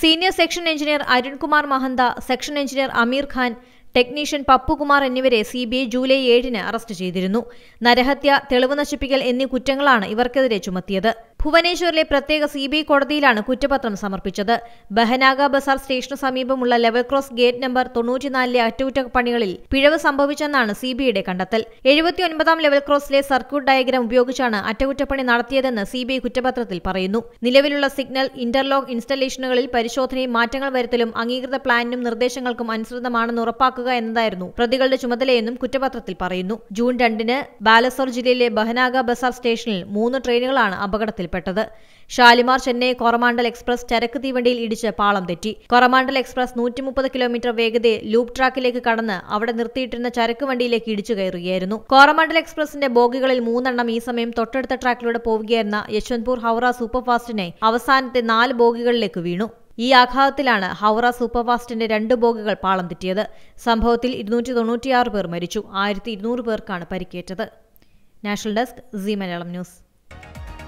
senior section engineer Arunkumar Mahanta section engineer Amir Khan technician Pappukumar എന്നിവരെ C B I July ഏഴിന് arrest ചെയ്തിരുന്നു നരഹത്യ തെളിവ് നശിപ്പിക്കൽ എന്നീ കുറ്റങ്ങളാണ് ഇവർക്കെതിരെ ചുമത്തിയത് ഭുവനേശ്വറിലെ പ്രത്യേക സി ബി കോടതിയിലാണ് കുറ്റപത്രം സമർപ്പിച്ചത് ബഹനാഗ ബസാർ സ്റ്റേഷന് സമീപമുള്ള ലെവൽ ക്രോസ് ഗേറ്റ് നമ്പർ തൊണ്ണൂറ്റിനാലിലെ അറ്റകുറ്റപ്പണികളിൽ പിഴവ് സംഭവിച്ചെന്നാണ് സി ഐയുടെ കണ്ടെത്തൽ എഴുപത്തിയൊൻപതാം ലെവൽ ക്രോസിലെ സർക്യൂട്ട് ഡയഗ്രാം ഉപയോഗിച്ചാണ് അറ്റകുറ്റപ്പണി നടത്തിയതെന്ന് സി ബി ഐ കുറ്റപത്രത്തിൽ പറയുന്നു നിലവിലുള്ള സിഗ്നൽ ഇന്റർലോക്ക് ഇൻസ്റ്റലേഷനുകളിൽ പരിശോധനയും മാറ്റങ്ങൾ വരുത്തലും അംഗീകൃത പ്ലാനിനും നിർദ്ദേശങ്ങൾക്കും അനുസൃതമാണെന്ന് ഉറപ്പാക്കുക എന്നതായിരുന്നു പ്രതികളുടെ ചുമതലയെന്നും കുറ്റപത്രത്തിൽ പറയുന്നു ജൂൺ രണ്ടിന് ബാലസോർ ജില്ലയിലെ ബഹനാഗ ബസാർ സ്റ്റേഷനിൽ മൂന്ന് ട്രെയിനുകളാണ് അപകടത്തിൽ അപകടത്തിൽപ്പെട്ടത് ഷാലിമാർ ചെന്നൈ കൊറമാണ്ടൽ എക്സ്പ്രസ് ചരക്ക് തീവണ്ടിയിൽ ഇടിച്ച് പാളം തെറ്റി കൊറമാണ്ടൽ എക്സ്പ്രസ് നൂറ്റി മുപ്പത് കിലോമീറ്റർ വേഗതയിൽ ലൂപ്പ് ട്രാക്കിലേക്ക് കടന്ന് അവിടെ നിർത്തിയിട്ടിരുന്ന ചരക്ക് വണ്ടിയിലേക്ക് ഇടിച്ചു കയറുകയായിരുന്നു കോറമാണ്ടൽ എക്സ്പ്രസിന്റെ ബോഗികളിൽ മൂന്നെണ്ണം ഈ സമയം തൊട്ടടുത്ത ട്രാക്കിലൂടെ പോവുകയായിരുന്ന യശ്വന്ത്പൂർ ഹൗറ സൂപ്പർഫാസ്റ്റിനെ അവസാനത്തെ നാല് ബോഗികളിലേക്ക് വീണു ഈ ആഘാതത്തിലാണ് ഹൗറ സൂപ്പർഫാസ്റ്റിന്റെ രണ്ട് ബോഗുകൾ പാളം തെറ്റിയത് സംഭവത്തിൽ ഇരുന്നൂറ്റി തൊണ്ണൂറ്റിയാറ് പേർ മരിച്ചു ആയിരത്തി ഇരുന്നൂറ് പേർക്കാണ് പരിക്കേറ്റത് national desk C Malayalam news